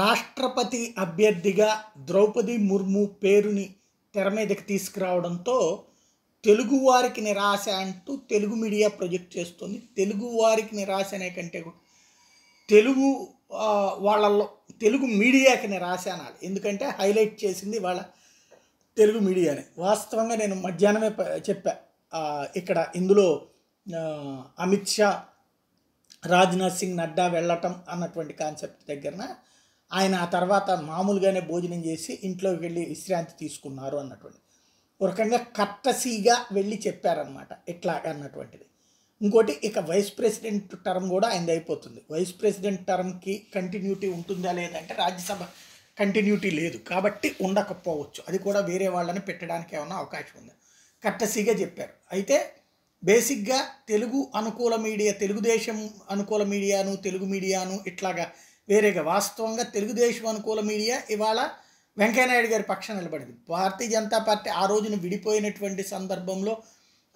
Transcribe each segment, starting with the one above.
రాష్ట్రపతి అభ్యర్థిగా ద్రౌపది ముర్ము పేరుని తెర మీదకి తీసుకురావడంతో తెలుగువారికి నిరాశ అంటూ తెలుగు మీడియా ప్రొజెక్ట్ చేస్తుంది తెలుగువారికి నిరాశ అనే కంటే కూడా తెలుగు వాళ్ళల్లో తెలుగు మీడియాకి నిరాశ అనాలి ఎందుకంటే హైలైట్ చేసింది వాళ్ళ తెలుగు మీడియానే వాస్తవంగా నేను మధ్యాహ్నమే చెప్పా ఇక్కడ ఇందులో అమిత్ షా రాజ్నాథ్ సింగ్ నడ్డా వెళ్ళటం అన్నటువంటి కాన్సెప్ట్ దగ్గరన ఆయన ఆ తర్వాత మామూలుగానే భోజనం చేసి ఇంట్లోకి వెళ్ళి విశ్రాంతి తీసుకున్నారు అన్నటువంటి ఒక రకంగా కట్టసీగా వెళ్ళి చెప్పారనమాట ఇట్లా అన్నటువంటిది ఇంకోటి ఇక వైస్ ప్రెసిడెంట్ టర్మ్ కూడా ఆయన అయిపోతుంది వైస్ ప్రెసిడెంట్ టర్మ్కి కంటిన్యూటీ ఉంటుందా లేదంటే రాజ్యసభ కంటిన్యూటీ లేదు కాబట్టి ఉండకపోవచ్చు అది కూడా వేరే వాళ్ళని పెట్టడానికి ఏమైనా అవకాశం ఉంది కట్టసీగా చెప్పారు అయితే బేసిక్గా తెలుగు అనుకూల మీడియా తెలుగుదేశం అనుకూల మీడియాను తెలుగు మీడియాను ఇట్లాగా వేరేగా వాస్తవంగా తెలుగుదేశం అనుకూల మీడియా ఇవాళ వెంకయ్యనాయుడు గారి పక్షం నిలబడింది భారతీయ జనతా పార్టీ ఆ రోజున విడిపోయినటువంటి సందర్భంలో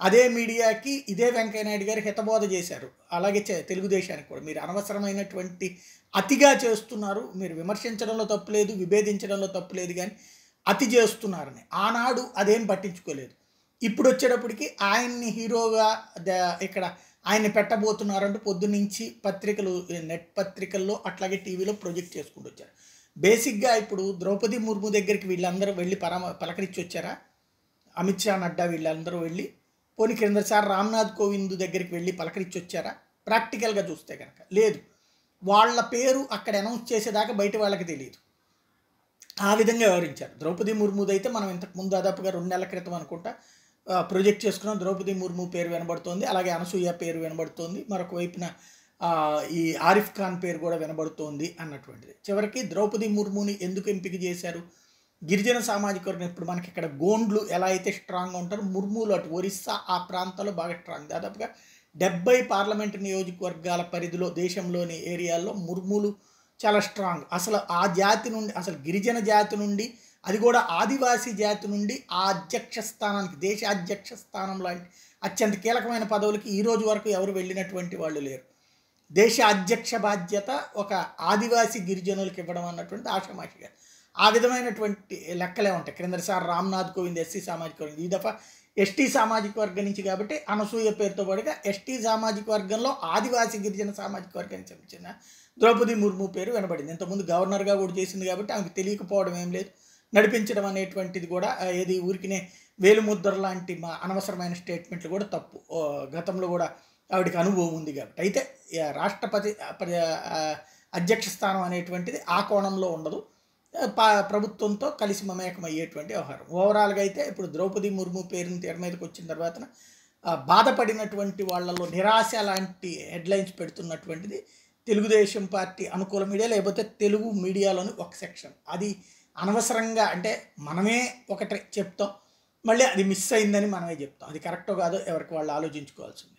అదే మీడియాకి ఇదే వెంకయ్యనాయుడు గారు హితబోధ చేశారు అలాగే తెలుగుదేశానికి కూడా మీరు అనవసరమైనటువంటి అతిగా చేస్తున్నారు మీరు విమర్శించడంలో తప్పులేదు విభేదించడంలో తప్పులేదు కానీ అతి చేస్తున్నారని ఆనాడు అదేం పట్టించుకోలేదు ఇప్పుడు వచ్చేటప్పటికి ఆయన్ని హీరోగా ఇక్కడ ఆయన పెట్టబోతున్నారంటూ పొద్దునుంచి పత్రికలు నెట్ పత్రికల్లో అట్లాగే టీవీలో ప్రొజెక్ట్ చేసుకుంటూ వచ్చారు బేసిక్గా ఇప్పుడు ద్రౌపది ముర్ము దగ్గరికి వీళ్ళందరూ వెళ్ళి పరామ పలకరించి వచ్చారా అమిత్ షా నడ్డా వీళ్ళందరూ వెళ్ళి పోనీ క్రిందసారి రామ్నాథ్ కోవింద్ దగ్గరికి వెళ్ళి పలకరించి వచ్చారా ప్రాక్టికల్గా చూస్తే కనుక లేదు వాళ్ళ పేరు అక్కడ అనౌన్స్ చేసేదాకా బయట వాళ్ళకి తెలియదు ఆ విధంగా వివరించారు ద్రౌపది ముర్ముదైతే మనం ఇంతకుముందు దాదాపుగా రెండు నెలల క్రితం అనుకుంటా ప్రొజెక్ట్ చేసుకున్న ద్రౌపది ముర్ము పేరు వినబడుతోంది అలాగే అనసూయ పేరు వినబడుతోంది మరొక వైపున ఈ ఆరిఫ్ ఖాన్ పేరు కూడా వినబడుతోంది అన్నటువంటిది చివరికి ద్రౌపది ముర్ముని ఎందుకు ఎంపిక చేశారు గిరిజన సామాజిక వర్గం ఇప్పుడు మనకి ఇక్కడ గోండ్లు ఎలా అయితే స్ట్రాంగ్గా ఉంటారో ముర్ములు అటు ఒరిస్సా ఆ ప్రాంతంలో బాగా స్ట్రాంగ్ దాదాపుగా డెబ్బై పార్లమెంటు నియోజకవర్గాల పరిధిలో దేశంలోని ఏరియాల్లో ముర్ములు చాలా స్ట్రాంగ్ అసలు ఆ జాతి నుండి అసలు గిరిజన జాతి నుండి అది కూడా ఆదివాసీ జాతి నుండి ఆ అధ్యక్ష స్థానానికి దేశ అధ్యక్ష స్థానం లాంటి అత్యంత కీలకమైన పదవులకి ఈ రోజు వరకు ఎవరు వెళ్ళినటువంటి వాళ్ళు లేరు దేశ అధ్యక్ష బాధ్యత ఒక ఆదివాసీ గిరిజనులకు ఇవ్వడం అన్నటువంటి ఆషమాషిగా ఆ విధమైనటువంటి లెక్కలే ఉంటాయి సార్ రామ్నాథ్ కోవింద్ ఎస్సీ సామాజిక వర్గం ఈ దఫా ఎస్టీ సామాజిక వర్గం నుంచి కాబట్టి అనసూయ పేరుతో పాటుగా ఎస్టీ సామాజిక వర్గంలో ఆదివాసీ గిరిజన సామాజిక వర్గానికి చెందిన ద్రౌపది ముర్ము పేరు వినబడింది ఇంతకుముందు గవర్నర్గా కూడా చేసింది కాబట్టి ఆమెకు తెలియకపోవడం ఏం లేదు నడిపించడం అనేటువంటిది కూడా ఏది ఊరికినే వేలుముద్ర లాంటి మా అనవసరమైన స్టేట్మెంట్లు కూడా తప్పు గతంలో కూడా ఆవిడకి అనుభవం ఉంది కాబట్టి అయితే రాష్ట్రపతి అధ్యక్ష స్థానం అనేటువంటిది ఆ కోణంలో ఉండదు ప్రభుత్వంతో కలిసి మమేకమయ్యేటువంటి వ్యవహారం ఓవరాల్గా అయితే ఇప్పుడు ద్రౌపది ముర్ము పేరుని తీర మీదకి వచ్చిన తర్వాత బాధపడినటువంటి వాళ్ళలో నిరాశ లాంటి హెడ్లైన్స్ పెడుతున్నటువంటిది తెలుగుదేశం పార్టీ అనుకూల మీడియా లేకపోతే తెలుగు మీడియాలోని ఒక సెక్షన్ అది అనవసరంగా అంటే మనమే ఒకటి చెప్తాం మళ్ళీ అది మిస్ అయిందని మనమే చెప్తాం అది కరెక్టో కాదో ఎవరికి వాళ్ళు ఆలోచించుకోవాల్సింది